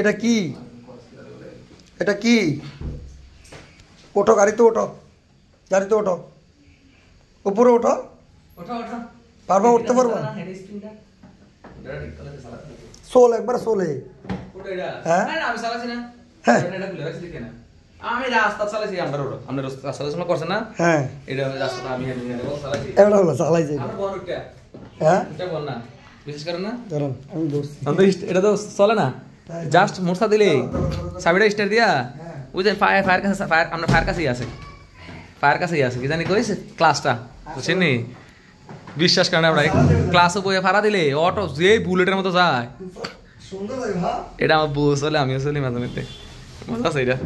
এটা কি এটা কি ওঠো গাড়িতে ওঠো গাড়িতে ওঠো উপরে ওঠো পারবা উঠতে পারবা সোল একবার সোলে হ্যাঁ? আমি রাস্তা চালাইছি আমরা ওটা আমরা রাস্তা চালাইছি করছে না হ্যাঁ এটা রাস্তা আমি চালাইছি হ্যাঁ। এটা হলো চালাইছি হ্যাঁ এটা বল না বিশেষ করে না ধরুন আমি দোষ এটা তো চলে না জাস্ট মোর্সা দিলে সাবিটা স্টার দিয়া হ্যাঁ। ওই যে ফায়ার ফায়ার কাছে ফায়ার আমরা ফায়ার কাছেই আছে ফায়ার কাছেই আছে কি জানি কইছে ক্লাসটা বুঝছেন নি বিশ্বাস করেন আমরা ক্লাসে বইয়ে ফাড়া দিলে অটো যে বুলেটের মতো যায় এটা আমার বউ চলে আমিও চলি মাঝে মধ্যে মজা আছে এটা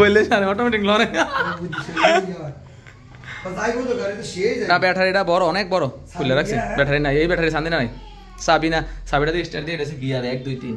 বললে সারে অটোমেটিক লরে না ব্যাটারি এটা বড় অনেক বড় খুলে রাখছে ব্যাটারি নাই এই ব্যাটারি সান্দি নাই সাবি না সাবিটা দিয়ে স্টার্ট দিয়ে এটা গিয়ার এক দুই তিন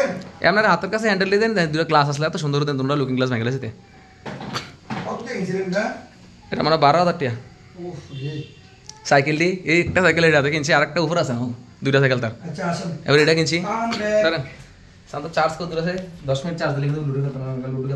আপনার হাতের কাছে হ্যান্ডেল দিয়ে দেন দুটো ক্লাস আসলে এত সুন্দর দেন তোমরা লুকিং ক্লাস ভেঙে গেছে এটা মানে বারো হাজার টাকা সাইকেল দি এই একটা সাইকেল এটা কিনছি আর একটা উপর আছে দুইটা সাইকেল তার আচ্ছা, এবার এটা কিনছি চার্জ কত দশ মিনিট চার্জ দিলে